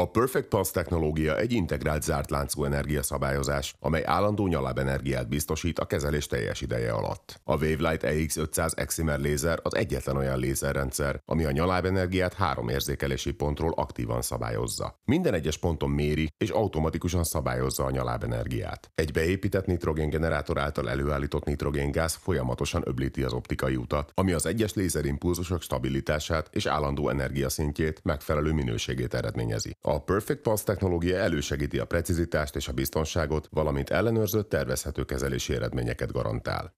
A Perfect Pulse technológia egy integrált zárt láncú energiaszabályozás, amely állandó nyalábenergiát biztosít a kezelés teljes ideje alatt. A Wavelight EX500 Eximer lézer az egyetlen olyan lézerrendszer, ami a nyalábenergiát három érzékelési pontról aktívan szabályozza. Minden egyes ponton méri és automatikusan szabályozza a nyalábenergiát. Egy beépített nitrogéngenerátor által előállított nitrogéngáz folyamatosan öblíti az optikai utat, ami az egyes lézerimpulzusok stabilitását és állandó energiaszintjét megfelelő minőségét eredményezi. A Perfect Pass technológia elősegíti a precizitást és a biztonságot, valamint ellenőrzött tervezhető kezelési eredményeket garantál.